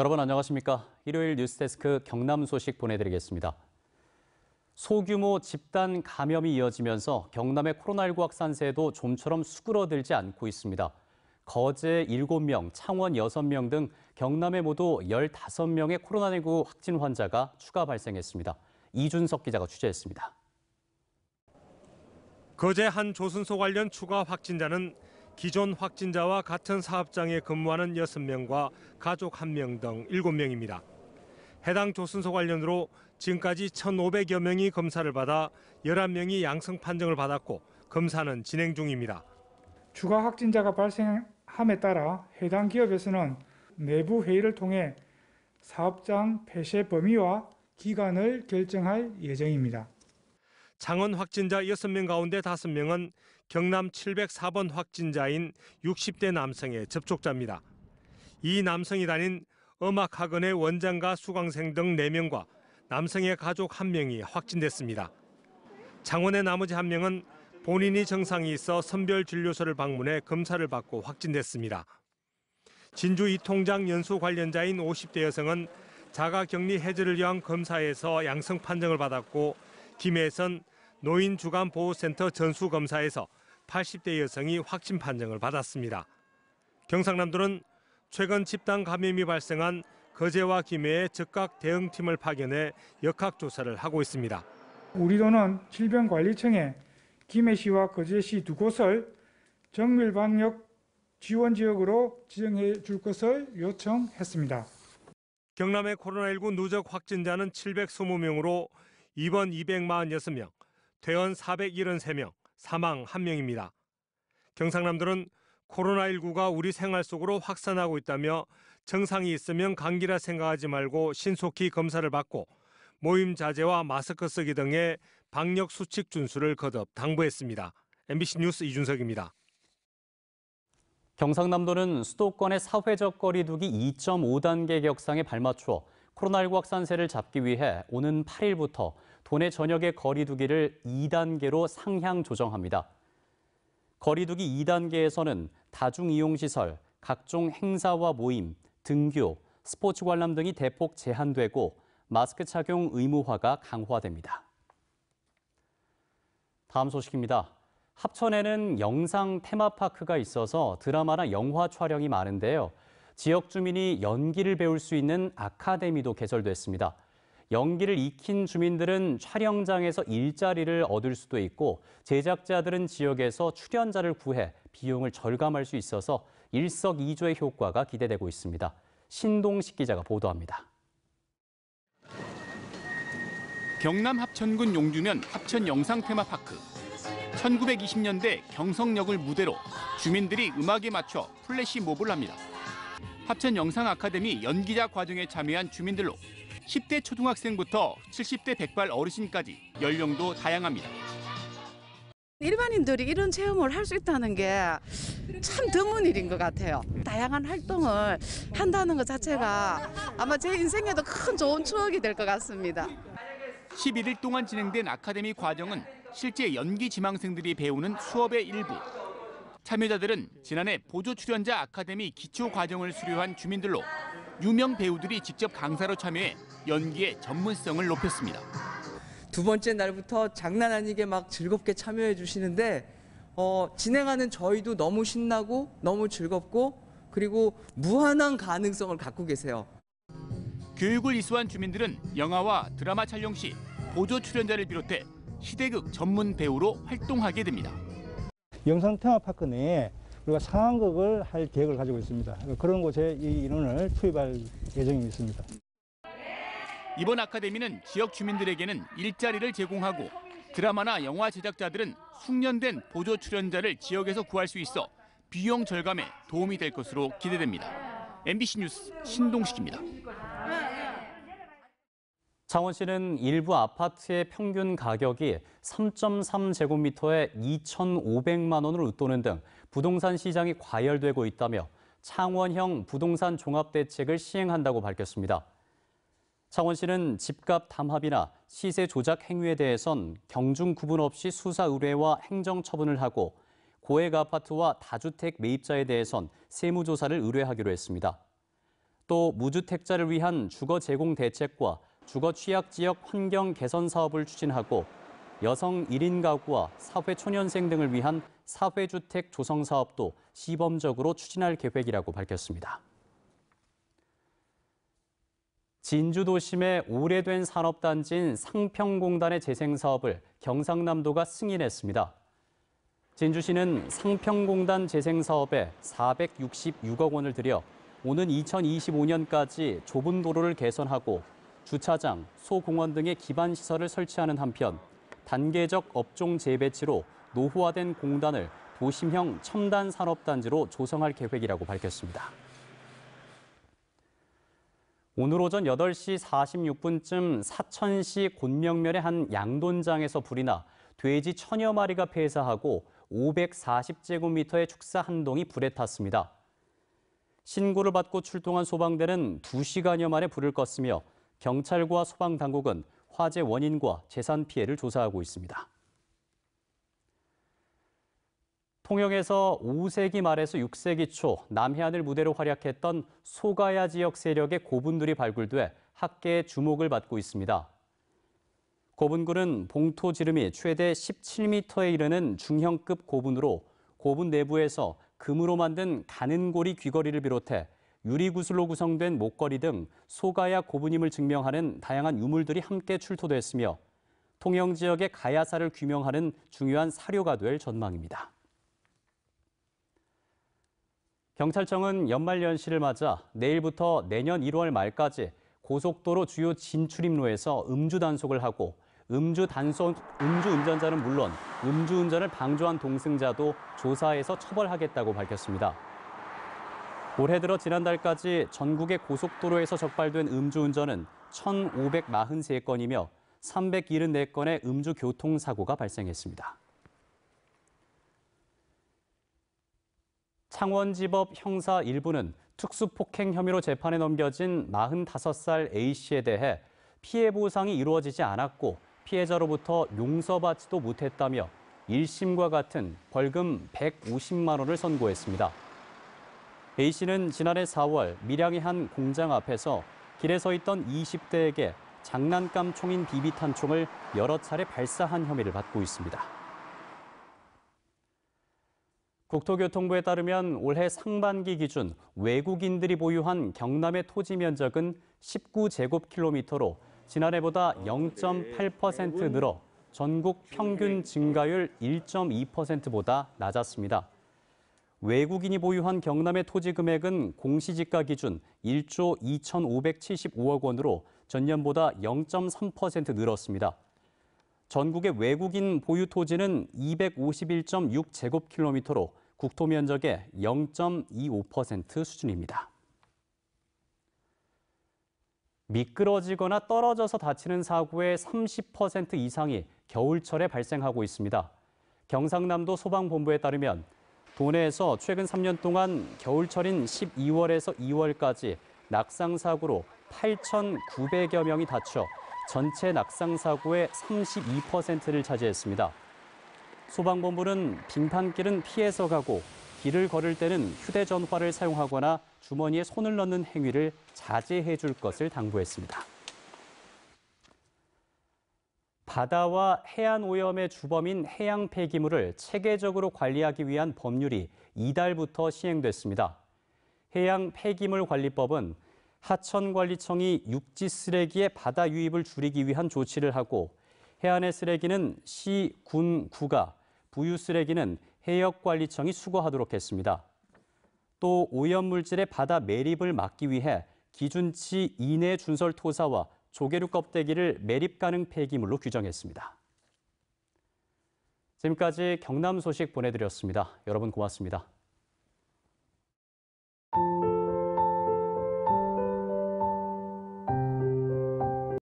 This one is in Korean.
여러분 안녕하십니까? 일요일 뉴스데스크 경남 소식 보내드리겠습니다. 소규모 집단 감염이 이어지면서 경남의 코로나19 확산세도 좀처럼 수그러들지 않고 있습니다. 거제 7명, 창원 6명 등 경남에 모두 15명의 코로나19 확진 환자가 추가 발생했습니다. 이준석 기자가 취재했습니다. 거제 한조순소 관련 추가 확진자는 기존 확진자와 같은 사업장에 근무하는 6명과 가족 1명 등 7명입니다. 해당 조순소 관련으로 지금까지 1,500여 명이 검사를 받아 11명이 양성 판정을 받았고 검사는 진행 중입니다. 추가 확진자가 발생함에 따라 해당 기업에서는 내부 회의를 통해 사업장 폐쇄 범위와 기간을 결정할 예정입니다. 장원 확진자 6명 가운데 5명은 경남 704번 확진자인 60대 남성의 접촉자입니다. 이 남성이 다닌 음악학원의 원장과 수강생 등 4명과 남성의 가족 1명이 확진됐습니다. 장원의 나머지 1명은 본인이 증상이 있어 선별진료소를 방문해 검사를 받고 확진됐습니다. 진주 이통장 연수 관련자인 50대 여성은 자가격리 해제를 위한 검사에서 양성 판정을 받았고 김혜선 노인주간보호센터 전수검사에서 80대 여성이 확진 판정을 받았습니다. 경상남도는 최근 집단 감염이 발생한 거제와 김해에 즉각 대응팀을 파견해 역학조사를 하고 있습니다. 우리도는 질병관리청에 김해시와 거제시 두 곳을 정밀방역 지원 지역으로 지정해 줄 것을 요청했습니다. 경남의 코로나19 누적 확진자는 720명으로 입원 246명, 퇴원 473명, 사망 1명입니다. 경상남도는 코로나19가 우리 생활 속으로 확산하고 있다며 증상이 있으면 감기라 생각하지 말고 신속히 검사를 받고 모임 자제와 마스크 쓰기 등의 방역 수칙 준수를 거듭 당부했습니다. MBC 뉴스 이준석입니다. 경상남도는 수도권의 사회적 거리두기 2.5단계 격상에 발맞추어 코로나19 확산세를 잡기 위해 오는 8일부터 도의 전역의 거리두기를 2단계로 상향 조정합니다. 거리두기 2단계에서는 다중이용시설, 각종 행사와 모임, 등교, 스포츠 관람 등이 대폭 제한되고 마스크 착용 의무화가 강화됩니다. 다음 소식입니다. 합천에는 영상 테마파크가 있어서 드라마나 영화 촬영이 많은데요. 지역 주민이 연기를 배울 수 있는 아카데미도 개설됐습니다. 연기를 익힌 주민들은 촬영장에서 일자리를 얻을 수도 있고 제작자들은 지역에서 출연자를 구해 비용을 절감할 수 있어서 일석이조의 효과가 기대되고 있습니다. 신동식 기자가 보도합니다. 경남 합천군 용주면 합천 영상 테마파크. 1920년대 경성역을 무대로 주민들이 음악에 맞춰 플래시 몹을 합니다. 합천 영상 아카데미 연기자 과정에 참여한 주민들로 10대 초등학생부터 70대 백발 어르신까지 연령도 다양합니다. 일반인들이 이런 체험을 할 수 있다는 게 참 드문 일인 것 같아요. 다양한 활동을 한다는 것 자체가 아마 제 인생에도 큰 좋은 추억이 될 것 같습니다. 11일 동안 진행된 아카데미 과정은 실제 연기 지망생들이 배우는 수업의 일부. 참여자들은 지난해 보조 출연자 아카데미 기초 과정을 수료한 주민들로 유명 배우들이 직접 강사로 참여해 연기의 전문성을 높였습니다. 두 번째 날부터 장난 아니게 막 즐겁게 참여해 주시는데 어, 진행하는 저희도 너무 신나고 너무 즐겁고 그리고 무한한 가능성을 갖고 계세요. 교육을 이수한 주민들은 영화와 드라마 촬영 시 보조 출연자를 비롯해 시대극 전문 배우로 활동하게 됩니다. 영상 테마파크 내에 우리가 상황극을 할 계획을 가지고 있습니다. 그런 곳에 이 인원을 투입할 예정이 있습니다. 이번 아카데미는 지역 주민들에게는 일자리를 제공하고 드라마나 영화 제작자들은 숙련된 보조 출연자를 지역에서 구할 수 있어 비용 절감에 도움이 될 것으로 기대됩니다. MBC 뉴스 신동식입니다. 창원시는 일부 아파트의 평균 가격이 3.3제곱미터에 2,500만 원을 웃도는 등 부동산 시장이 과열되고 있다며 창원형 부동산 종합대책을 시행한다고 밝혔습니다. 창원시는 집값 담합이나 시세 조작 행위에 대해선 경중 구분 없이 수사 의뢰와 행정 처분을 하고 고액 아파트와 다주택 매입자에 대해선 세무조사를 의뢰하기로 했습니다. 또 무주택자를 위한 주거 제공 대책과 주거 취약 지역 환경 개선 사업을 추진하고 여성 1인 가구와 사회 초년생 등을 위한 사회주택 조성 사업도 시범적으로 추진할 계획이라고 밝혔습니다. 진주도심의 오래된 산업단지인 상평공단의 재생사업을 경상남도가 승인했습니다. 진주시는 상평공단 재생사업에 466억 원을 들여 오는 2025년까지 좁은 도로를 개선하고 주차장, 소공원 등의 기반 시설을 설치하는 한편 단계적 업종 재배치로 노후화된 공단을 도심형 첨단 산업단지로 조성할 계획이라고 밝혔습니다. 오늘 오전 8시 46분쯤 사천시 곤명면의 한 양돈장에서 불이 나 돼지 천여 마리가 폐사하고 540제곱미터의 축사 한 동이 불에 탔습니다. 신고를 받고 출동한 소방대는 2시간여 만에 불을 껐으며 경찰과 소방당국은 화재 원인과 재산 피해를 조사하고 있습니다. 통영에서 5세기 말에서 6세기 초 남해안을 무대로 활약했던 소가야 지역 세력의 고분들이 발굴돼 학계의 주목을 받고 있습니다. 고분굴은 봉토 지름이 최대 17m에 이르는 중형급 고분으로 고분 내부에서 금으로 만든 가는고리 귀걸이를 비롯해 유리구슬로 구성된 목걸이 등 소가야 고부님을 증명하는 다양한 유물들이 함께 출토됐으며 통영 지역의 가야사를 규명하는 중요한 사료가 될 전망입니다. 경찰청은 연말연시를 맞아 내일부터 내년 1월 말까지 고속도로 주요 진출입로에서 음주 단속을 하고 음주 단속 음주 운전자는 물론 음주 운전을 방조한 동승자도 조사해서 처벌하겠다고 밝혔습니다. 올해 들어 지난달까지 전국의 고속도로에서 적발된 음주운전은 1,543건이며 374건의 음주 교통사고가 발생했습니다. 창원지법 형사 1부는 특수폭행 혐의로 재판에 넘겨진 45살 A씨에 대해 피해 보상이 이루어지지 않았고 피해자로부터 용서받지도 못했다며 1심과 같은 벌금 150만 원을 선고했습니다. A씨는 지난해 4월 밀양의 한 공장 앞에서 길에 서 있던 20대에게 장난감 총인 비비탄 총을 여러 차례 발사한 혐의를 받고 있습니다. 국토교통부에 따르면 올해 상반기 기준 외국인들이 보유한 경남의 토지 면적은 19제곱킬로미터로 지난해보다 0.8% 늘어 전국 평균 증가율 1.2%보다 낮았습니다. 외국인이 보유한 경남의 토지 금액은 공시지가 기준 1조 2,575억 원으로 전년보다 0.3% 늘었습니다. 전국의 외국인 보유 토지는 251.6제곱킬로미터로 국토 면적의 0.25% 수준입니다. 미끄러지거나 떨어져서 다치는 사고의 30% 이상이 겨울철에 발생하고 있습니다. 경상남도 소방본부에 따르면 도내에서 최근 3년 동안 겨울철인 12월에서 2월까지 낙상 사고로 8,900여 명이 다쳐 전체 낙상 사고의 32%를 차지했습니다. 소방본부는 빙판길은 피해서 가고 길을 걸을 때는 휴대전화를 사용하거나 주머니에 손을 넣는 행위를 자제해 줄 것을 당부했습니다. 바다와 해안 오염의 주범인 해양 폐기물을 체계적으로 관리하기 위한 법률이 이달부터 시행됐습니다. 해양 폐기물 관리법은 하천관리청이 육지 쓰레기의 바다 유입을 줄이기 위한 조치를 하고 해안의 쓰레기는 시, 군, 구가, 부유 쓰레기는 해역관리청이 수거하도록 했습니다. 또 오염물질의 바다 매립을 막기 위해 기준치 이내 준설 토사와 조개류 껍데기를 매립 가능 폐기물로 규정했습니다. 지금까지 경남 소식 보내드렸습니다. 여러분 고맙습니다.